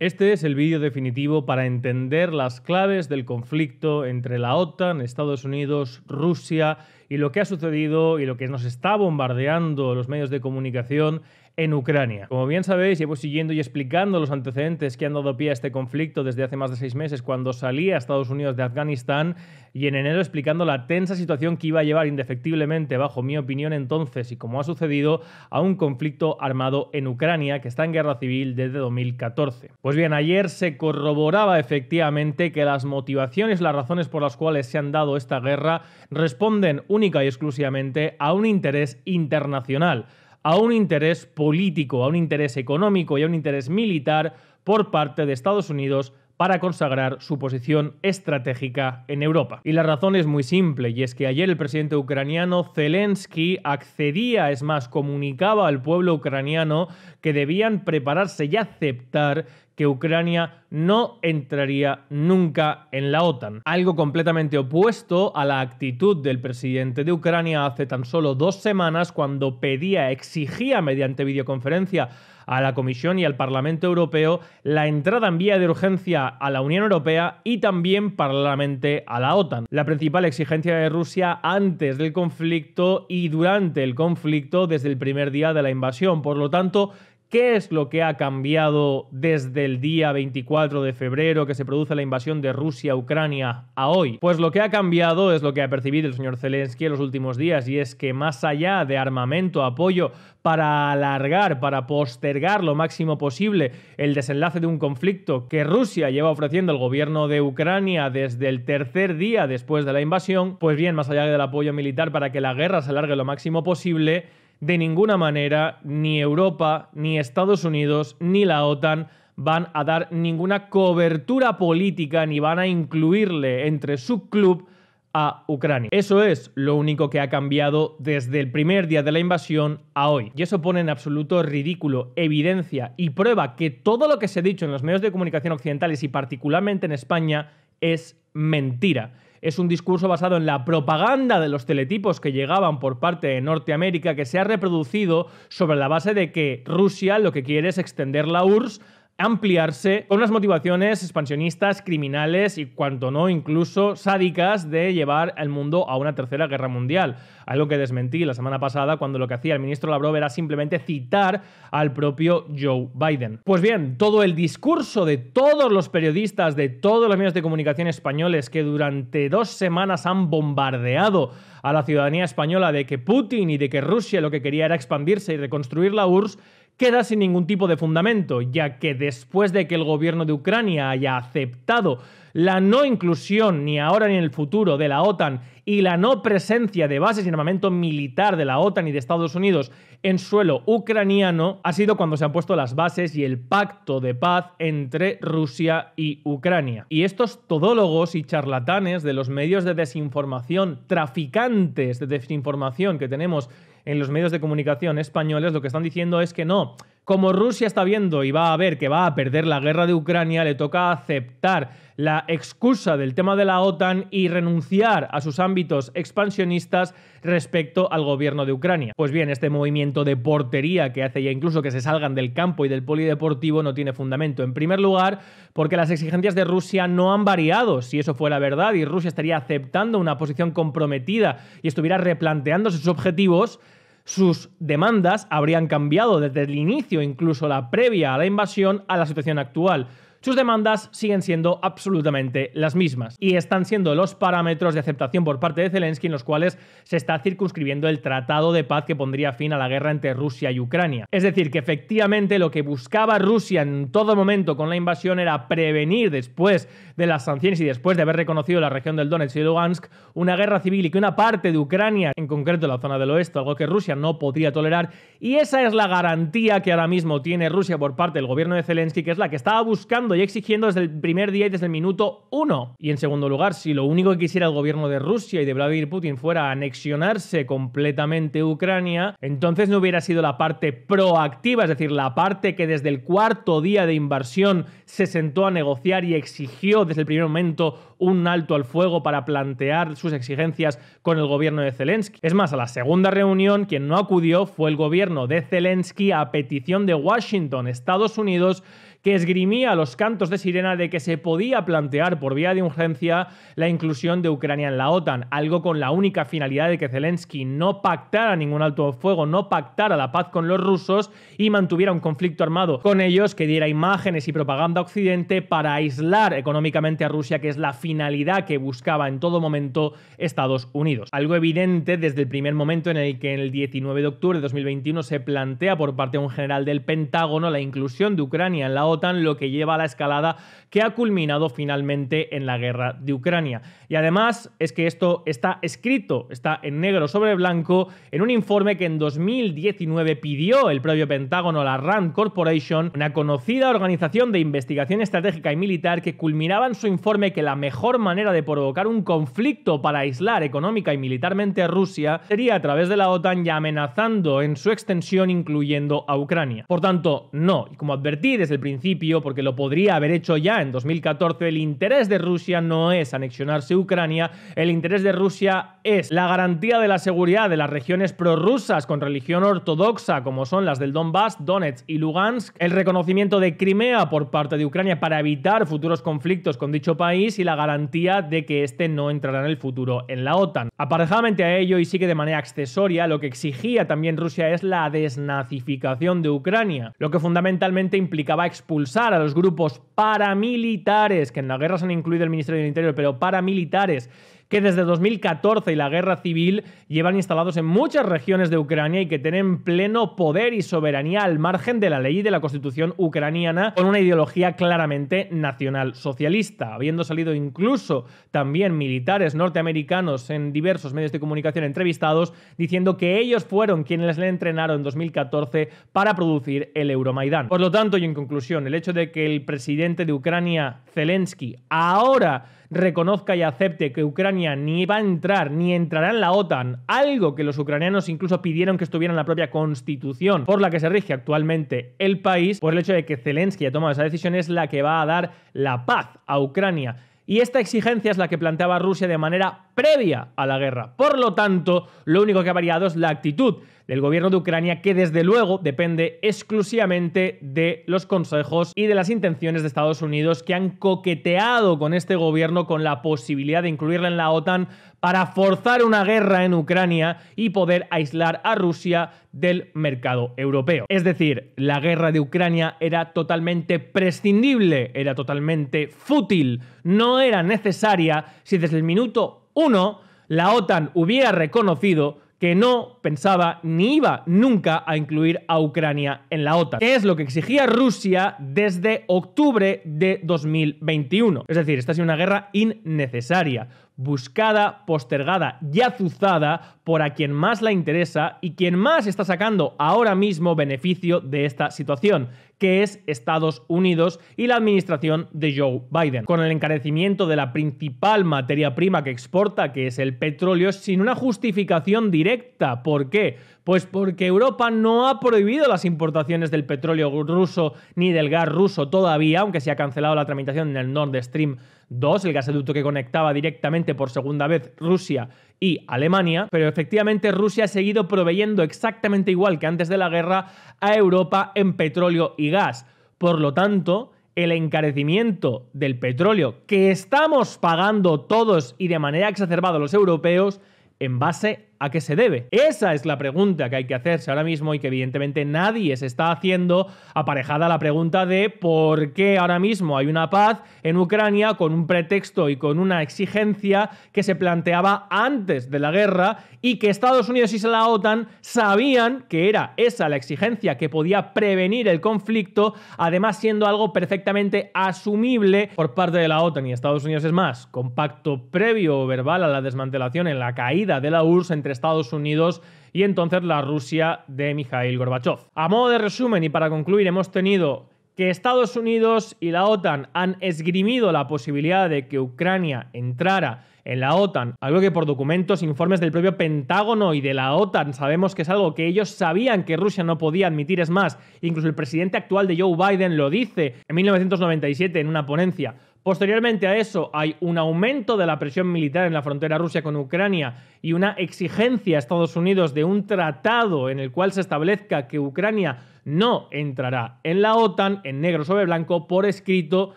Este es el vídeo definitivo para entender las claves del conflicto entre la OTAN, Estados Unidos, Rusia y lo que ha sucedido y lo que nos está bombardeando los medios de comunicación en Ucrania. Como bien sabéis, llevo siguiendo y explicando los antecedentes que han dado pie a este conflicto desde hace más de seis meses cuando salí a Estados Unidos de Afganistán y en enero explicando la tensa situación que iba a llevar indefectiblemente, bajo mi opinión entonces y como ha sucedido, a un conflicto armado en Ucrania que está en guerra civil desde 2014. Pues bien, ayer se corroboraba efectivamente que las motivaciones, las razones por las cuales se han dado esta guerra responden única y exclusivamente a un interés internacional a un interés político, a un interés económico y a un interés militar por parte de Estados Unidos para consagrar su posición estratégica en Europa. Y la razón es muy simple, y es que ayer el presidente ucraniano Zelensky accedía, es más, comunicaba al pueblo ucraniano que debían prepararse y aceptar que Ucrania no entraría nunca en la OTAN. Algo completamente opuesto a la actitud del presidente de Ucrania hace tan solo dos semanas cuando pedía, exigía mediante videoconferencia a la Comisión y al Parlamento Europeo la entrada en vía de urgencia a la Unión Europea y también paralelamente a la OTAN. La principal exigencia de Rusia antes del conflicto y durante el conflicto desde el primer día de la invasión. Por lo tanto, ¿Qué es lo que ha cambiado desde el día 24 de febrero que se produce la invasión de Rusia a Ucrania a hoy? Pues lo que ha cambiado es lo que ha percibido el señor Zelensky en los últimos días y es que más allá de armamento, apoyo para alargar, para postergar lo máximo posible el desenlace de un conflicto que Rusia lleva ofreciendo al gobierno de Ucrania desde el tercer día después de la invasión, pues bien, más allá del apoyo militar para que la guerra se alargue lo máximo posible, de ninguna manera ni Europa, ni Estados Unidos, ni la OTAN van a dar ninguna cobertura política ni van a incluirle entre su club a Ucrania. Eso es lo único que ha cambiado desde el primer día de la invasión a hoy. Y eso pone en absoluto ridículo, evidencia y prueba que todo lo que se ha dicho en los medios de comunicación occidentales y particularmente en España es mentira es un discurso basado en la propaganda de los teletipos que llegaban por parte de Norteamérica que se ha reproducido sobre la base de que Rusia lo que quiere es extender la URSS ampliarse con unas motivaciones expansionistas, criminales y cuanto no incluso sádicas de llevar al mundo a una tercera guerra mundial. Algo que desmentí la semana pasada cuando lo que hacía el ministro Lavrov era simplemente citar al propio Joe Biden. Pues bien, todo el discurso de todos los periodistas, de todos los medios de comunicación españoles que durante dos semanas han bombardeado a la ciudadanía española de que Putin y de que Rusia lo que quería era expandirse y reconstruir la URSS, queda sin ningún tipo de fundamento, ya que después de que el gobierno de Ucrania haya aceptado la no inclusión ni ahora ni en el futuro de la OTAN y la no presencia de bases y armamento militar de la OTAN y de Estados Unidos en suelo ucraniano ha sido cuando se han puesto las bases y el pacto de paz entre Rusia y Ucrania. Y estos todólogos y charlatanes de los medios de desinformación, traficantes de desinformación que tenemos en los medios de comunicación españoles lo que están diciendo es que no, como Rusia está viendo y va a ver que va a perder la guerra de Ucrania, le toca aceptar la excusa del tema de la OTAN y renunciar a sus ámbitos expansionistas respecto al gobierno de Ucrania. Pues bien, este movimiento de portería que hace ya incluso que se salgan del campo y del polideportivo no tiene fundamento. En primer lugar, porque las exigencias de Rusia no han variado, si eso fuera verdad, y Rusia estaría aceptando una posición comprometida y estuviera replanteando sus objetivos, sus demandas habrían cambiado desde el inicio, incluso la previa a la invasión, a la situación actual sus demandas siguen siendo absolutamente las mismas. Y están siendo los parámetros de aceptación por parte de Zelensky en los cuales se está circunscribiendo el tratado de paz que pondría fin a la guerra entre Rusia y Ucrania. Es decir, que efectivamente lo que buscaba Rusia en todo momento con la invasión era prevenir después de las sanciones y después de haber reconocido la región del Donetsk y Lugansk una guerra civil y que una parte de Ucrania, en concreto la zona del oeste, algo que Rusia no podría tolerar. Y esa es la garantía que ahora mismo tiene Rusia por parte del gobierno de Zelensky, que es la que estaba buscando y exigiendo desde el primer día y desde el minuto uno. Y en segundo lugar, si lo único que quisiera el gobierno de Rusia y de Vladimir Putin fuera anexionarse completamente Ucrania, entonces no hubiera sido la parte proactiva, es decir, la parte que desde el cuarto día de invasión se sentó a negociar y exigió desde el primer momento un alto al fuego para plantear sus exigencias con el gobierno de Zelensky. Es más, a la segunda reunión quien no acudió fue el gobierno de Zelensky a petición de Washington, Estados Unidos, que esgrimía los cantos de sirena de que se podía plantear por vía de urgencia la inclusión de Ucrania en la OTAN, algo con la única finalidad de que Zelensky no pactara ningún alto fuego, no pactara la paz con los rusos y mantuviera un conflicto armado con ellos que diera imágenes y propaganda a Occidente para aislar económicamente a Rusia, que es la finalidad que buscaba en todo momento Estados Unidos. Algo evidente desde el primer momento en el que el 19 de octubre de 2021 se plantea por parte de un general del Pentágono la inclusión de Ucrania en la OTAN, lo que lleva a la escalada que ha culminado finalmente en la guerra de Ucrania. Y además es que esto está escrito, está en negro sobre blanco, en un informe que en 2019 pidió el propio Pentágono la RAND Corporation, una conocida organización de investigación estratégica y militar que culminaba en su informe que la mejor manera de provocar un conflicto para aislar económica y militarmente a Rusia sería a través de la OTAN y amenazando en su extensión incluyendo a Ucrania. Por tanto, no, y como advertí desde el principio, porque lo podría haber hecho ya en 2014, el interés de Rusia no es anexionarse Ucrania, el interés de Rusia es la garantía de la seguridad de las regiones prorrusas con religión ortodoxa, como son las del Donbass, Donetsk y Lugansk, el reconocimiento de Crimea por parte de Ucrania para evitar futuros conflictos con dicho país y la garantía de que este no entrará en el futuro en la OTAN. Aparejadamente a ello, y sigue de manera accesoria, lo que exigía también Rusia es la desnazificación de Ucrania, lo que fundamentalmente implicaba expulsar a los grupos paramilitares, que en la guerra se han incluido el Ministerio del Interior, pero paramilitares que desde 2014 y la guerra civil llevan instalados en muchas regiones de Ucrania y que tienen pleno poder y soberanía al margen de la ley y de la constitución ucraniana con una ideología claramente nacional socialista, habiendo salido incluso también militares norteamericanos en diversos medios de comunicación entrevistados diciendo que ellos fueron quienes le entrenaron en 2014 para producir el Euromaidán. Por lo tanto, y en conclusión, el hecho de que el presidente de Ucrania, Zelensky, ahora reconozca y acepte que Ucrania ni va a entrar ni entrará en la OTAN, algo que los ucranianos incluso pidieron que estuviera en la propia constitución por la que se rige actualmente el país, Por el hecho de que Zelensky ha tomado esa decisión es la que va a dar la paz a Ucrania. Y esta exigencia es la que planteaba Rusia de manera previa a la guerra. Por lo tanto, lo único que ha variado es la actitud del gobierno de Ucrania que desde luego depende exclusivamente de los consejos y de las intenciones de Estados Unidos que han coqueteado con este gobierno con la posibilidad de incluirla en la OTAN para forzar una guerra en Ucrania y poder aislar a Rusia del mercado europeo. Es decir, la guerra de Ucrania era totalmente prescindible, era totalmente fútil, no era necesaria si desde el minuto 1 la OTAN hubiera reconocido que no pensaba ni iba nunca a incluir a Ucrania en la OTAN, que es lo que exigía Rusia desde octubre de 2021. Es decir, esta ha sido una guerra innecesaria buscada, postergada y azuzada por a quien más la interesa y quien más está sacando ahora mismo beneficio de esta situación, que es Estados Unidos y la administración de Joe Biden. Con el encarecimiento de la principal materia prima que exporta, que es el petróleo, sin una justificación directa. ¿Por qué? Pues porque Europa no ha prohibido las importaciones del petróleo ruso ni del gas ruso todavía, aunque se ha cancelado la tramitación del Nord Stream 2, el gasoducto que conectaba directamente por segunda vez Rusia y Alemania, pero efectivamente Rusia ha seguido proveyendo exactamente igual que antes de la guerra a Europa en petróleo y gas. Por lo tanto, el encarecimiento del petróleo que estamos pagando todos y de manera exacerbada los europeos en base ¿A qué se debe? Esa es la pregunta que hay que hacerse ahora mismo y que evidentemente nadie se está haciendo aparejada a la pregunta de por qué ahora mismo hay una paz en Ucrania con un pretexto y con una exigencia que se planteaba antes de la guerra y que Estados Unidos y la OTAN sabían que era esa la exigencia que podía prevenir el conflicto, además siendo algo perfectamente asumible por parte de la OTAN y Estados Unidos es más, con pacto previo o verbal a la desmantelación en la caída de la URSS Estados Unidos y entonces la Rusia de Mikhail Gorbachev. A modo de resumen y para concluir, hemos tenido que Estados Unidos y la OTAN han esgrimido la posibilidad de que Ucrania entrara en la OTAN, algo que por documentos, e informes del propio Pentágono y de la OTAN sabemos que es algo que ellos sabían que Rusia no podía admitir, es más, incluso el presidente actual de Joe Biden lo dice en 1997 en una ponencia. Posteriormente a eso hay un aumento de la presión militar en la frontera Rusia con Ucrania y una exigencia a Estados Unidos de un tratado en el cual se establezca que Ucrania no entrará en la OTAN en negro sobre blanco por escrito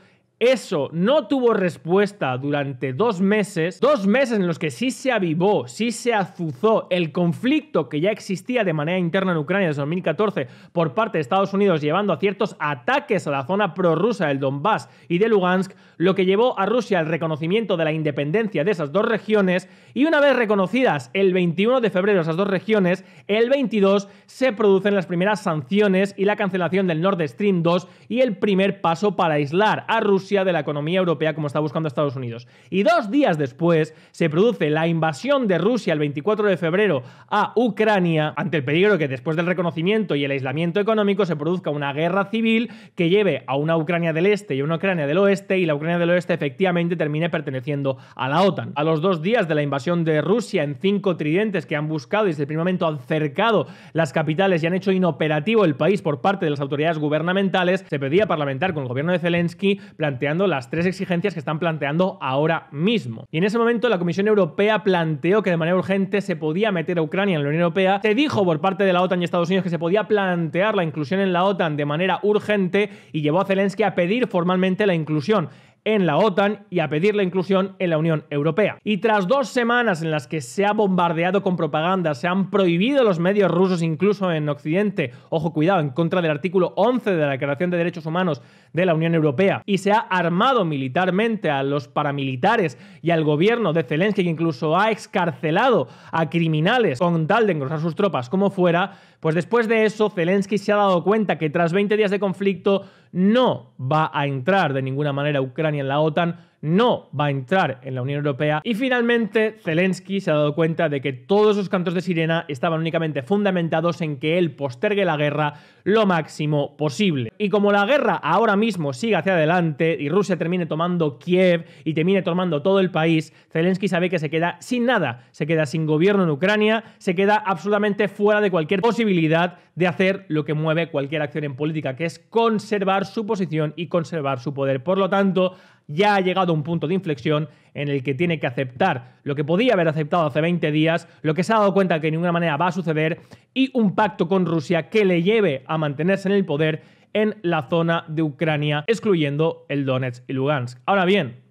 eso no tuvo respuesta durante dos meses, dos meses en los que sí se avivó, sí se azuzó el conflicto que ya existía de manera interna en Ucrania desde 2014 por parte de Estados Unidos llevando a ciertos ataques a la zona prorrusa del Donbass y de Lugansk, lo que llevó a Rusia al reconocimiento de la independencia de esas dos regiones y una vez reconocidas el 21 de febrero esas dos regiones, el 22 se producen las primeras sanciones y la cancelación del Nord Stream 2 y el primer paso para aislar a Rusia de la economía europea como está buscando Estados Unidos. Y dos días después se produce la invasión de Rusia el 24 de febrero a Ucrania ante el peligro que después del reconocimiento y el aislamiento económico se produzca una guerra civil que lleve a una Ucrania del Este y a una Ucrania del Oeste y la Ucrania del Oeste efectivamente termine perteneciendo a la OTAN. A los dos días de la invasión de Rusia en cinco tridentes que han buscado y desde el primer momento han cercado las capitales y han hecho inoperativo el país por parte de las autoridades gubernamentales, se pedía parlamentar con el gobierno de Zelensky planteando las tres exigencias que están planteando ahora mismo. Y en ese momento la Comisión Europea planteó que de manera urgente se podía meter a Ucrania en la Unión Europea. Se dijo por parte de la OTAN y Estados Unidos que se podía plantear la inclusión en la OTAN de manera urgente y llevó a Zelensky a pedir formalmente la inclusión en la OTAN y a pedir la inclusión en la Unión Europea. Y tras dos semanas en las que se ha bombardeado con propaganda, se han prohibido los medios rusos incluso en Occidente, ojo cuidado, en contra del artículo 11 de la Declaración de Derechos Humanos de la Unión Europea, y se ha armado militarmente a los paramilitares y al gobierno de Zelensky, que incluso ha excarcelado a criminales con tal de engrosar sus tropas como fuera, pues después de eso Zelensky se ha dado cuenta que tras 20 días de conflicto no va a entrar de ninguna manera a Ucrania ni en la OTAN no va a entrar en la Unión Europea. Y finalmente, Zelensky se ha dado cuenta de que todos los cantos de sirena estaban únicamente fundamentados en que él postergue la guerra lo máximo posible. Y como la guerra ahora mismo sigue hacia adelante y Rusia termine tomando Kiev y termine tomando todo el país, Zelensky sabe que se queda sin nada, se queda sin gobierno en Ucrania, se queda absolutamente fuera de cualquier posibilidad de hacer lo que mueve cualquier acción en política, que es conservar su posición y conservar su poder. Por lo tanto, ya ha llegado a un punto de inflexión en el que tiene que aceptar lo que podía haber aceptado hace 20 días, lo que se ha dado cuenta que de ninguna manera va a suceder, y un pacto con Rusia que le lleve a mantenerse en el poder en la zona de Ucrania, excluyendo el Donetsk y Lugansk. Ahora bien,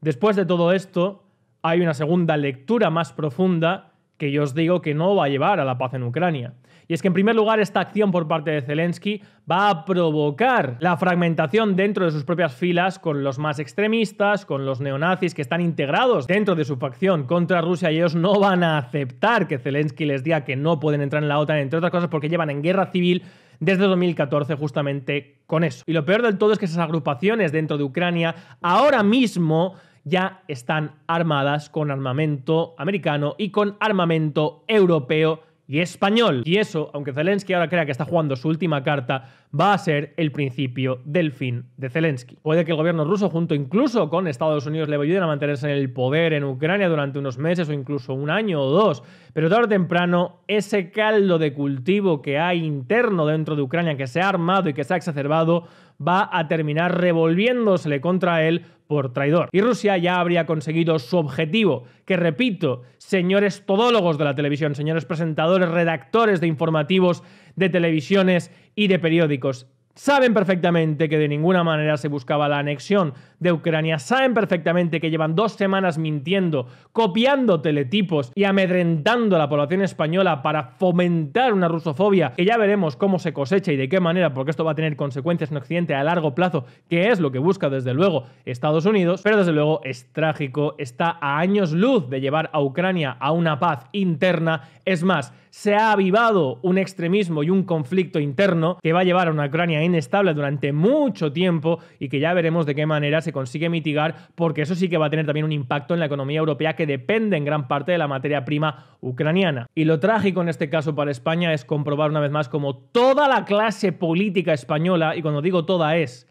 después de todo esto, hay una segunda lectura más profunda que yo os digo que no va a llevar a la paz en Ucrania. Y es que en primer lugar esta acción por parte de Zelensky va a provocar la fragmentación dentro de sus propias filas con los más extremistas, con los neonazis que están integrados dentro de su facción contra Rusia y ellos no van a aceptar que Zelensky les diga que no pueden entrar en la OTAN, entre otras cosas porque llevan en guerra civil desde 2014 justamente con eso. Y lo peor del todo es que esas agrupaciones dentro de Ucrania ahora mismo ya están armadas con armamento americano y con armamento europeo y español. Y eso, aunque Zelensky ahora crea que está jugando su última carta, va a ser el principio del fin de Zelensky. Puede que el gobierno ruso, junto incluso con Estados Unidos, le ayuden a mantenerse en el poder en Ucrania durante unos meses o incluso un año o dos, pero tarde o temprano ese caldo de cultivo que hay interno dentro de Ucrania, que se ha armado y que se ha exacerbado, va a terminar revolviéndosele contra él por traidor. Y Rusia ya habría conseguido su objetivo, que repito, señores todólogos de la televisión, señores presentadores, redactores de informativos, de televisiones y de periódicos, Saben perfectamente que de ninguna manera se buscaba la anexión de Ucrania, saben perfectamente que llevan dos semanas mintiendo, copiando teletipos y amedrentando a la población española para fomentar una rusofobia que ya veremos cómo se cosecha y de qué manera, porque esto va a tener consecuencias en Occidente a largo plazo, que es lo que busca desde luego Estados Unidos, pero desde luego es trágico, está a años luz de llevar a Ucrania a una paz interna, es más, se ha avivado un extremismo y un conflicto interno que va a llevar a una Ucrania inestable durante mucho tiempo y que ya veremos de qué manera se consigue mitigar, porque eso sí que va a tener también un impacto en la economía europea que depende en gran parte de la materia prima ucraniana. Y lo trágico en este caso para España es comprobar una vez más cómo toda la clase política española, y cuando digo toda es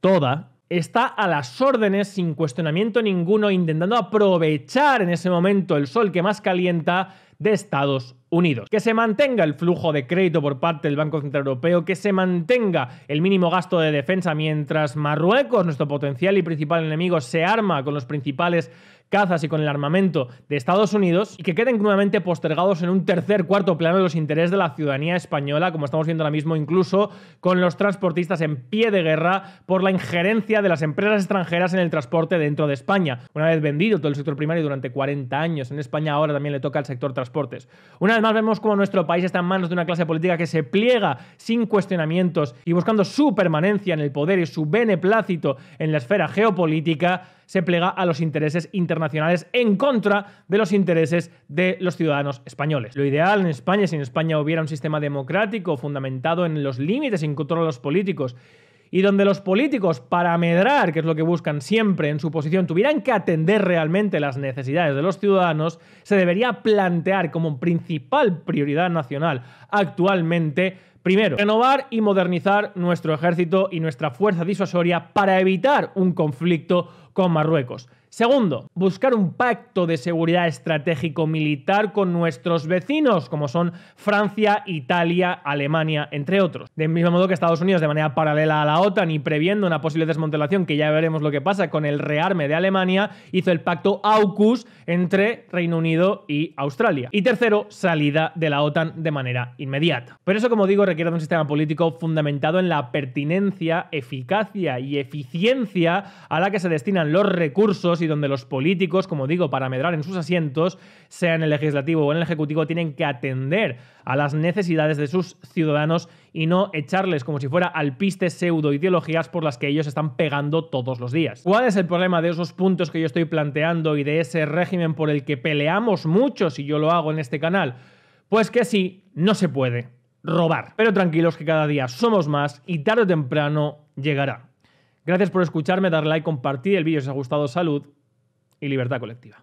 toda, está a las órdenes sin cuestionamiento ninguno, intentando aprovechar en ese momento el sol que más calienta de Estados Unidos. Que se mantenga el flujo de crédito por parte del Banco Central Europeo, que se mantenga el mínimo gasto de defensa mientras Marruecos, nuestro potencial y principal enemigo, se arma con los principales cazas y con el armamento de Estados Unidos y que queden nuevamente postergados en un tercer, cuarto plano de los intereses de la ciudadanía española, como estamos viendo ahora mismo incluso con los transportistas en pie de guerra por la injerencia de las empresas extranjeras en el transporte dentro de España. Una vez vendido todo el sector primario durante 40 años, en España ahora también le toca al sector transportes. Una vez más vemos cómo nuestro país está en manos de una clase política que se pliega sin cuestionamientos y buscando su permanencia en el poder y su beneplácito en la esfera geopolítica se plega a los intereses internacionales en contra de los intereses de los ciudadanos españoles. Lo ideal en España, si en España hubiera un sistema democrático fundamentado en los límites en control de los políticos, y donde los políticos, para medrar, que es lo que buscan siempre en su posición, tuvieran que atender realmente las necesidades de los ciudadanos, se debería plantear como principal prioridad nacional actualmente Primero, renovar y modernizar nuestro ejército y nuestra fuerza disuasoria para evitar un conflicto con Marruecos. Segundo, buscar un pacto de seguridad estratégico militar con nuestros vecinos, como son Francia, Italia, Alemania, entre otros. Del mismo modo que Estados Unidos, de manera paralela a la OTAN y previendo una posible desmontelación que ya veremos lo que pasa con el rearme de Alemania, hizo el pacto AUKUS entre Reino Unido y Australia. Y tercero, salida de la OTAN de manera inmediata. Pero eso, como digo, requiere de un sistema político fundamentado en la pertinencia, eficacia y eficiencia a la que se destinan los recursos y donde los políticos, como digo, para medrar en sus asientos, sea en el legislativo o en el ejecutivo, tienen que atender a las necesidades de sus ciudadanos y no echarles como si fuera piste pseudo ideologías por las que ellos están pegando todos los días. ¿Cuál es el problema de esos puntos que yo estoy planteando y de ese régimen por el que peleamos mucho si yo lo hago en este canal? Pues que sí, no se puede robar. Pero tranquilos que cada día somos más y tarde o temprano llegará. Gracias por escucharme, darle like, compartir el vídeo si os ha gustado. Salud y libertad colectiva.